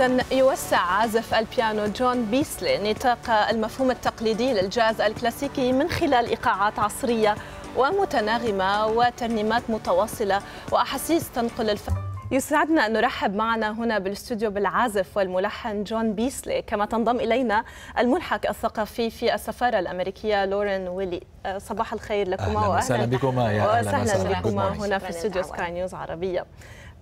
إذا يوسع عازف البيانو جون بيسلي نطاق المفهوم التقليدي للجاز الكلاسيكي من خلال إيقاعات عصرية ومتناغمة وترنيمات متواصلة وأحاسيس تنقل الف... يسعدنا أن نرحب معنا هنا بالاستوديو بالعازف والملحن جون بيسلي كما تنضم إلينا الملحق الثقافي في السفارة الأمريكية لورين ويلي آه، صباح الخير لكما وأهلا وسهلا بكما يا أهلا وسهلا بكما هنا في استوديو سكاي نيوز عربية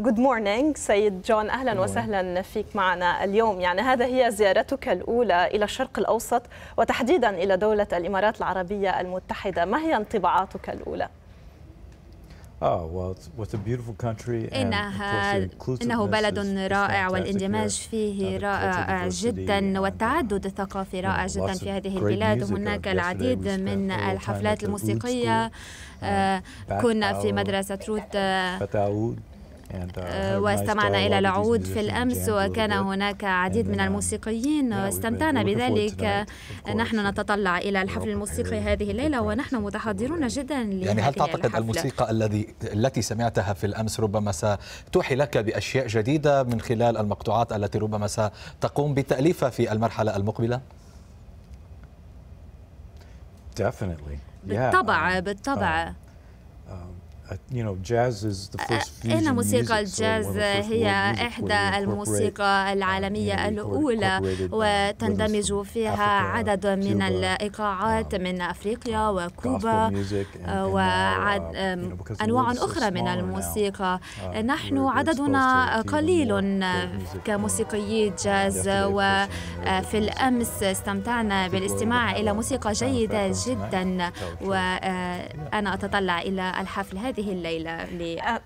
جود مورنينج سيد جون اهلا وسهلا فيك معنا اليوم يعني هذا هي زيارتك الاولى الى الشرق الاوسط وتحديدا الى دوله الامارات العربيه المتحده ما هي انطباعاتك الاولى ah, well, a beautiful country. إنها إنه بلد رائع والاندماج فيه uh, رائع جدا والتعدد الثقافي رائع جدا في هذه البلاد هناك العديد من الحفلات الموسيقية uh, آه، كنا في مدرسة روت آه، Uh, آه، واستمعنا إلى العود في الأمس وكان هناك عديد من uh, الموسيقيين واستمتعنا بذلك آه، نحن نتطلع إلى الحفل الموسيقي هذه الليلة ونحن متحضرون جدا يعني هل تعتقد الحفلة. الموسيقى الذي التي سمعتها في الأمس ربما ستوحي لك بأشياء جديدة من خلال المقطوعات التي ربما ستقوم بتأليفها في المرحلة المقبلة؟ بالطبع um, بالطبع. Uh, um, Uh, إن موسيقى الجاز هي إحدى الموسيقى العالمية الأولى uh, وتندمج فيها عدد من الإيقاعات uh, من أفريقيا وكوبا وأنواع أخرى من الموسيقى نحن عددنا قليل كموسيقيي جاز وفي آه، الأمس استمتعنا بالاستماع إلى موسيقى جيدة جدا وأنا آه، أتطلع إلى الحفل هذا هذه الليلة لي...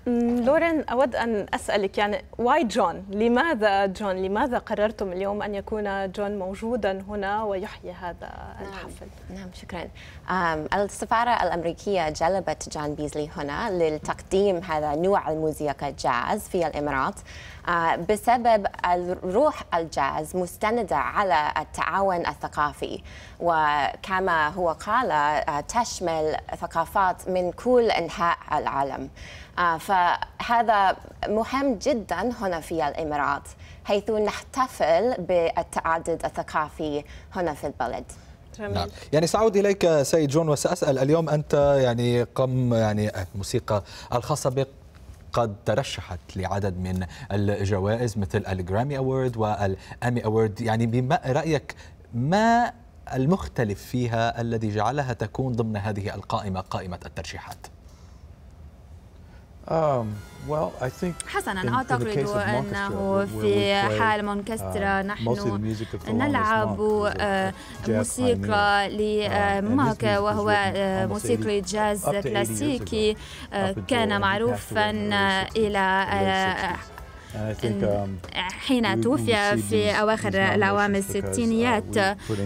لورين أود أن أسألك يعني واي جون لماذا جون لماذا قررتم اليوم أن يكون جون موجودا هنا ويحيي هذا نعم. الحفل نعم, نعم شكرا السفارة الأمريكية جلبت جان بيزلي هنا للتقديم هذا نوع الموسيقى الجاز في الإمارات آه، بسبب روح الجاز مستندة على التعاون الثقافي وكما هو قال آه، تشمل ثقافات من كل أنحاء العالم آه، فهذا مهم جدا هنا في الإمارات حيث نحتفل بالتعدد الثقافي هنا في البلد نعم. يعني سأعود إليك سيد جون وسأسأل اليوم أنت يعني قم يعني الموسيقى الخاصة بك قد ترشحت لعدد من الجوائز مثل الجرامي اوورد والأمي اوورد يعني بما رأيك ما المختلف فيها الذي جعلها تكون ضمن هذه القائمة قائمة الترشيحات Um, حسنا أعتقد أنه في حال مونكسترا uh, نحن نلعب uh, uh, موسيقى لماك وهو موسيقى جاز كلاسيكي كان معروفا إلى Um, حين توفي في أواخر الأعوام uh, الستينيات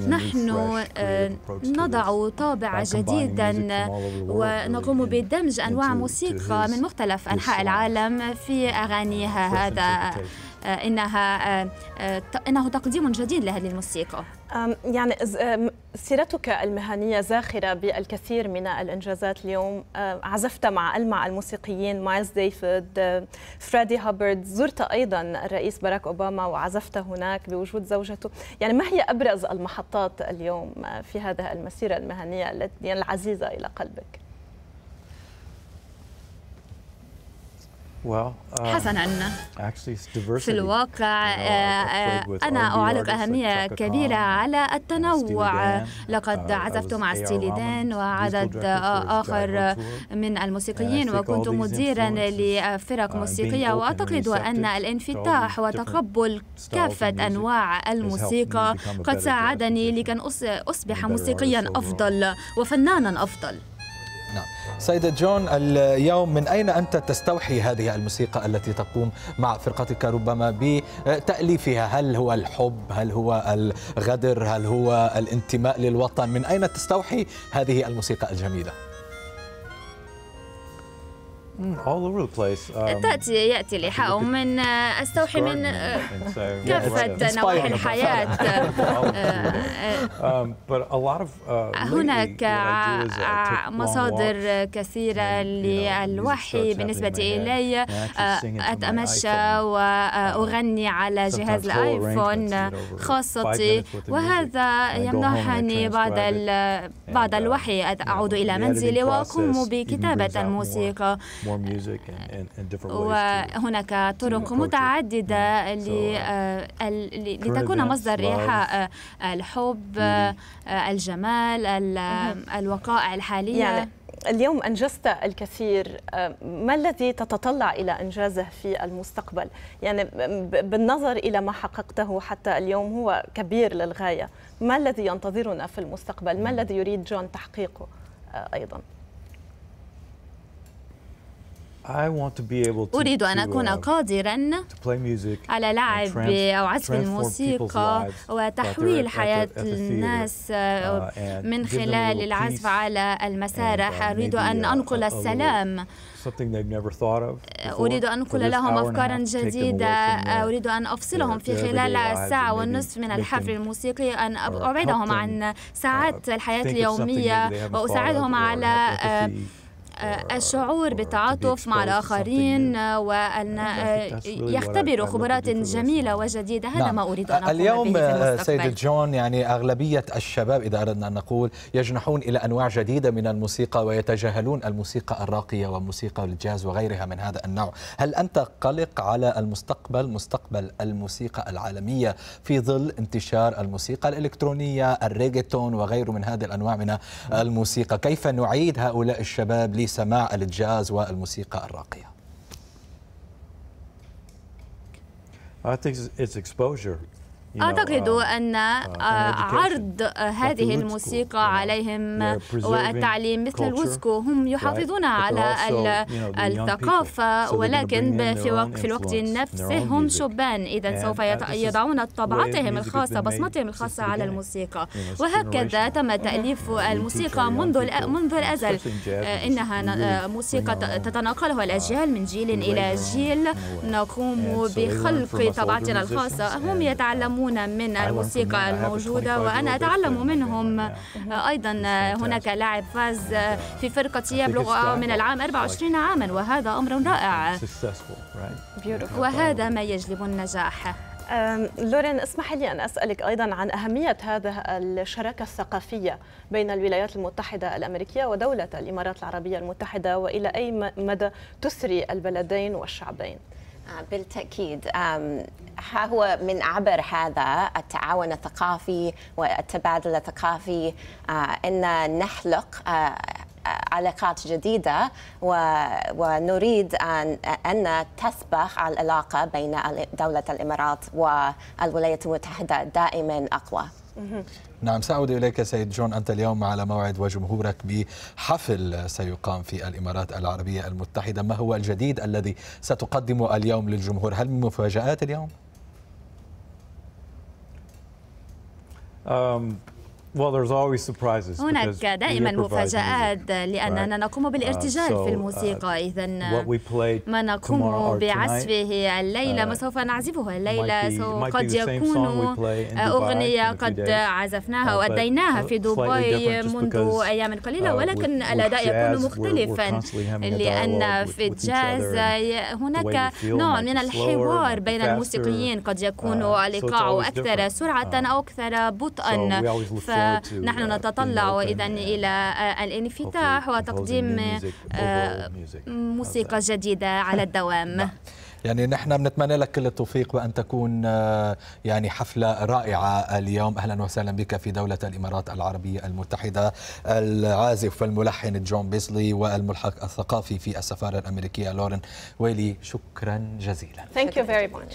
نحن uh, نضع طابع جديدا ونقوم بدمج أنواع موسيقى من مختلف أنحاء العالم في أغانيها هذا آه، انها آه، آه، انه تقديم جديد لهذه الموسيقى يعني سيرتك المهنيه زاخره بالكثير من الانجازات اليوم عزفت مع المع الموسيقيين مايلز ديفيد فريدي هابرد زرت ايضا الرئيس باراك اوباما وعزفت هناك بوجود زوجته يعني ما هي ابرز المحطات اليوم في هذه المسيره المهنيه التي العزيزه الى قلبك Um, حسنا في الواقع آه، آه، أنا أعلق أهمية كبيرة على التنوع uh, لقد عزفت مع ستيليدان وعدد آخر من الموسيقيين وكنت مديرا لفرق uh, موسيقية وأعتقد أن الانفتاح وتقبل كافة أنواع الموسيقى قد ساعدني لكي أصبح موسيقيا أفضل وفنانا أفضل نعم سيدة جون اليوم من أين أنت تستوحي هذه الموسيقى التي تقوم مع فرقتك ربما بتأليفها هل هو الحب هل هو الغدر هل هو الانتماء للوطن من أين تستوحي هذه الموسيقى الجميلة Hmm, um, تأتي يأتي لحاء من آه، أستوحي من آه، كافة نواحي الحياة آه، um, uh, هناك مصادر كثيرة للوحي بالنسبة إلي أتمشى وأغني um, على جهاز الآيفون خاصتي وهذا يمنحني بعض بعض uh, الوحي أعود إلى منزلي وأقوم بكتابة الموسيقى وهناك طرق متعددة uh, لتكون مصدر ريحة آه، آه، الحب mm-hmm. آه، الجمال mm-hmm. الوقائع الحالية يعني اليوم أنجزت الكثير ما الذي تتطلع إلى إنجازه في المستقبل يعني بالنظر إلى ما حققته حتى اليوم هو كبير للغاية ما الذي ينتظرنا في المستقبل ما mm-hmm. الذي يريد جون تحقيقه أيضاً أريد أن أكون uh, قادرا على لعب أو عزف uh, الموسيقى وتحويل حياة الناس uh, من خلال العزف على المسارح أريد أن أنقل السلام أريد أن أنقل لهم أفكارا جديدة أريد أن أفصلهم في خلال ساعة ونصف من الحفل الموسيقي أن أبعدهم عن ساعات الحياة اليومية وأساعدهم على آه، الشعور بالتعاطف مع الآخرين آه، وأن uh, آه، يختبروا خبرات جميلة وجديدة هذا نعم. ما أريد أن أقول اليوم سيد جون يعني أغلبية الشباب إذا أردنا أن نقول يجنحون إلى أنواع جديدة من الموسيقى ويتجاهلون الموسيقى الراقية وموسيقى الجاز وغيرها من هذا النوع هل أنت قلق على المستقبل مستقبل الموسيقى العالمية في ظل انتشار الموسيقى الإلكترونية الريغيتون وغيره من هذه الأنواع من الموسيقى كيف نعيد هؤلاء الشباب سماع الجاز والموسيقى الراقية I think it's exposure أعتقد أن آه، آه، عرض هذه الموسيقى عليهم والتعليم مثل الوسكو هم يحافظون على الثقافة ولكن في الوقت نفسه هم شبان إذا سوف يضعون طبعتهم الخاصة بصمتهم الخاصة على الموسيقى وهكذا تم تأليف الموسيقى منذ منذ الأزل إنها موسيقى تتناقلها uh, الأجيال من جيل إلى جيل نقوم بخلق طبعتنا الخاصة هم uh, يتعلمون يفهمون من الموسيقى الموجودة وأنا أتعلم منهم آه، أيضا آه، هناك لاعب فاز في فرقتي يبلغ من العام 24 عاما وهذا أمر رائع وهذا ما يجلب النجاح لورين اسمحي لي أن أسألك أيضا عن أهمية هذه الشراكة الثقافية بين الولايات المتحدة الأمريكية ودولة الإمارات العربية المتحدة وإلى أي مدى تثري البلدين والشعبين آه، بالتأكيد ها هو من عبر هذا التعاون الثقافي والتبادل الثقافي آه، أن نخلق آه، علاقات جديدة ونريد أن, أن تسبح العلاقة بين دولة الإمارات والولايات المتحدة دائما أقوى نعم سأعود إليك سيد جون أنت اليوم على موعد وجمهورك بحفل سيقام في الإمارات العربية المتحدة ما هو الجديد الذي ستقدمه اليوم للجمهور هل من مفاجآت اليوم؟ هناك دائما مفاجآت لأننا نقوم بالارتجال uh, في uh, الموسيقى إذا ما نقوم بعزفه الليلة ما uh, سوف نعزفه الليلة قد يكون أغنية قد عزفناها وأديناها في دبي منذ أيام قليلة ولكن الأداء يكون مختلفا لأن في الجاز هناك نوع من الحوار بين الموسيقيين قد يكون الإيقاع أكثر سرعة أو أكثر بطئا نحن آه، نتطلع إذا إلى آه، آه، الانفتاح وتقديم موسيقى جديدة على الدوام نعم. يعني نحن بنتمنى لك كل التوفيق وان تكون يعني حفله رائعه اليوم اهلا وسهلا بك في دوله الامارات العربيه المتحده العازف والملحن جون بيزلي والملحق الثقافي في السفاره الامريكيه لورن ويلي شكرا جزيلا ثانك يو فيري ماتش